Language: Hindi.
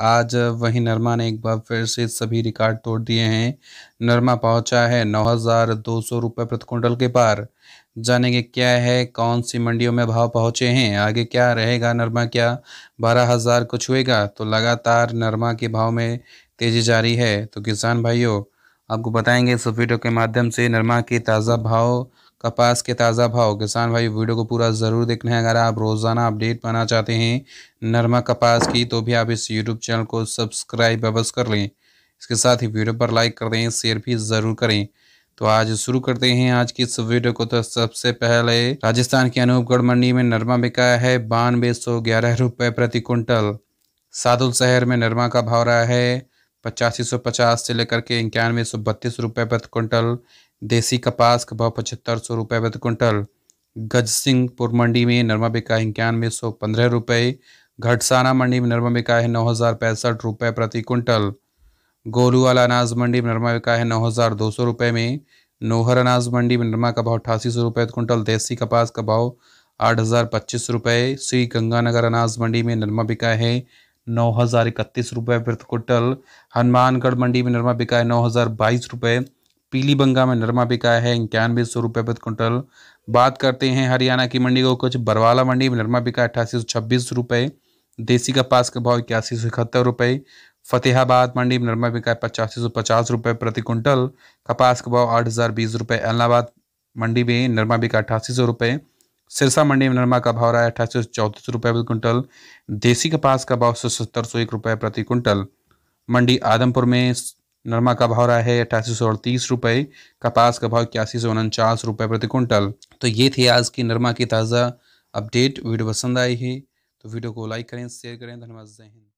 आज वही नरमा ने एक बार फिर से सभी रिकॉर्ड तोड़ दिए हैं नरमा पहुंचा है नौ हजार दो सौ रुपये प्रति क्विंटल के पार जानेंगे क्या है कौन सी मंडियों में भाव पहुंचे हैं आगे क्या रहेगा नरमा क्या बारह हजार कुछ हुएगा तो लगातार नरमा के भाव में तेजी जारी है तो किसान भाइयों आपको बताएंगे इस वीडियो के माध्यम से नरमा के ताज़ा भाव कपास के ताज़ा भाव किसान भाई वीडियो को पूरा ज़रूर देखना है अगर आप रोज़ाना अपडेट पाना चाहते हैं नरमा कपास की तो भी आप इस यूट्यूब चैनल को सब्सक्राइब अवश्य कर लें इसके साथ ही वीडियो पर लाइक कर दें शेयर भी ज़रूर करें तो आज शुरू करते हैं आज की इस वीडियो को तो सबसे पहले राजस्थान के अनूपगढ़ मंडी में नरमा बिका है बानवे सौ ग्यारह रुपये प्रति क्विंटल सादुल शहर में नरमा का भाव रहा है पचासी सौ पचास से लेकर के इक्यानवे सौ बत्तीस रुपये प्रति क्विंटल देसी कपास का भाव पचहत्तर सौ रुपये प्रति कुंटल गज सिंहपुर मंडी में नरमा बिका इक्यानवे सौ पंद्रह रुपये घटसाना मंडी में नरमा बिका है नौ हज़ार पैंसठ रुपये प्रति कुंटल गोलू वाला अनाज मंडी में नरमा बिका है नौ हज़ार दो सौ रुपये में नोहर अनाज मंडी में नरमा का भाव अठासी सौ रुपये कुंटल देसी कपास का भाव आठ हज़ार पच्चीस रुपये श्री गंगानगर अनाज मंडी में नरमा बिका है नौ हज़ार इकतीस रुपये प्रति कुंटल हनुमानगढ़ मंडी में नरमा बिका है नौ हज़ार बाईस रुपये पीली बंगा में नरमा बिका है इक्यानवे सौ रुपये प्रति क्विंटल बात करते हैं हरियाणा की मंडी को कुछ बरवाला मंडी में नरमा बिका अट्ठासी सौ छब्बीस रुपये देसी का पास का भाव इक्यासी सौ इकहत्तर रुपये फतेहाबाद मंडी में नरमा बिका पचासी सौ पचास रुपये प्रति क्विंटल कपास का भाव आठ हज़ार बीस रुपये इलाहाबाद मंडी में नरमा बिका अट्ठासी सौ रुपये सिरसा मंडी में नरमा का भाव रहा है अठासी सौ चौंतीस रुपये प्रति क्विंटल देसी कपास का भाव सौ सत्तर सौ एक रुपये प्रति क्विंटल मंडी आदमपुर में नरमा का भाव रहा है अठासी सौ अड़तीस रुपये कपास का भाव इक्यासी सौ उनचास रुपये प्रति कुंटल तो ये थी आज की नरमा की ताज़ा अपडेट वीडियो पसंद आई है तो वीडियो को लाइक करें शेयर करें धन्यवाद जय हिंद